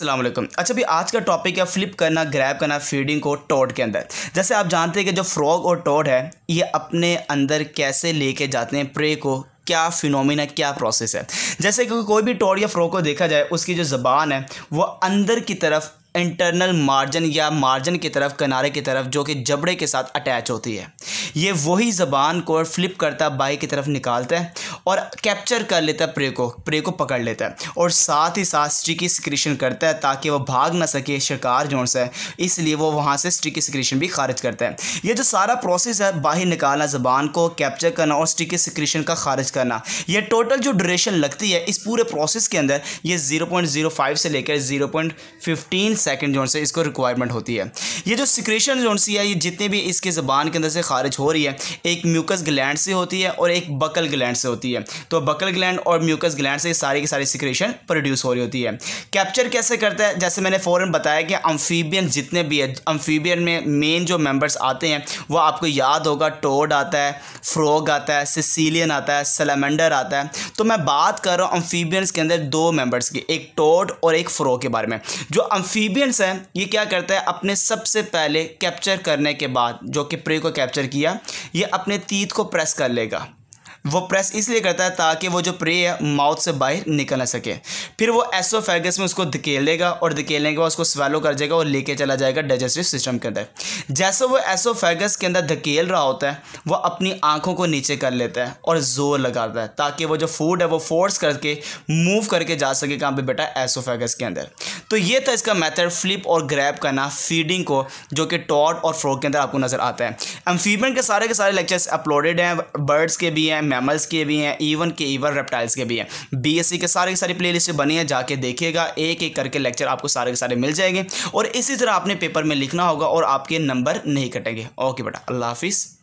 असलम अच्छा भी आज का टॉपिक है फ्लिप करना ग्रैब करना फीडिंग को टोड के अंदर जैसे आप जानते हैं कि जो फ्रॉग और टोड है ये अपने अंदर कैसे लेके जाते हैं प्रे को क्या फिनोमिना क्या प्रोसेस है जैसे कि कोई भी टोड या फ्रॉग को देखा जाए उसकी जो ज़बान है वो अंदर की तरफ इंटरनल मार्जिन या मार्जिन की तरफ किनारे की तरफ जो कि जबड़े के साथ अटैच होती है ये वही ज़बान को फ्लिप करता बाई की तरफ निकालता है और कैप्चर कर लेता है प्रे को प्रे को पकड़ लेता है और साथ ही साथ स्ट्रिकी सिक्रीशन करता है ताकि वह भाग ना सके शिकार जोड़ से इसलिए वो वहाँ से स्ट्रिकी सिक्रीशन भी खारिज करता है ये जो सारा प्रोसेस है बाहर निकालना ज़बान को कैप्चर करना और स्ट्रिकी सिक्रीशन का खारिज करना यह टोटल जो ड्यूरेशन लगती है इस पूरे प्रोसेस के अंदर ये फ़ाइव से लेकर 0.15 सेकेंड जोन से इसको रिक्वायरमेंट होती है ये जो सिक्रेशन जोन सी है ये जितने भी इसके ज़बान के अंदर से खारिज हो रही है एक म्यूकस ग्लैंड से होती है और एक बकल ग्लैंड से होती है तो बकल ग्लैंड और म्यूकस ग्लैंड से सारी की सारी सिक्रेशन प्रोड्यूस हो रही होती है कैप्चर कैसे करता है जैसे मैंने फ़ौरन बताया कि अम्फीबियन जितने भी है अम्फीबियन में मेन जो मेम्बर्स आते हैं वह आपको याद होगा टोड आता है फ्रॉग आता है सिसीलियन आता है सलेमेंडर आता है तो मैं बात कर रहा हूँ अम्फीबियंस के अंदर दो मेम्बर्स की एक टोड और एक फ्रॉग के बारे में जो अम्फी डीबियंस हैं ये क्या करता है अपने सबसे पहले कैप्चर करने के बाद जो कि प्रे को कैप्चर किया ये अपने तीत को प्रेस कर लेगा वो प्रेस इसलिए करता है ताकि वो जो प्रे है माउथ से बाहर निकल ना सके फिर वो एसोफेगस में उसको धकेल देगा और धकेलने के बाद उसको स्वेलो कर जाएगा और लेके चला जाएगा डाइजेस्टिव सिस्टम के अंदर जैसे वो एसोफेगस के अंदर धकेल रहा होता है वो अपनी आंखों को नीचे कर लेता है और ज़ोर लगाता है ताकि वो जो फूड है वो फोर्स करके मूव करके जा सके कहाँ पर बेटा एसोफेगस के अंदर तो ये था इसका मेथड फ्लिप और ग्रैब करना फीडिंग को जो कि टॉड और फ्रॉग के अंदर आपको नज़र आता है एम्फीबियन के सारे के सारे लेक्चर्स अपलोडेड हैं बर्ड्स के भी हैं मैमल्स के भी हैं इवन के इवन रेप्टाइल्स के भी हैं बीएससी के सारे के सारे प्ले लिस्ट बनी है जाके देखिएगा एक एक करके लेक्चर आपको सारे के सारे मिल जाएंगे और इसी तरह आपने पेपर में लिखना होगा और आपके नंबर नहीं कटेंगे ओके बेटा अल्लाह हाफिज़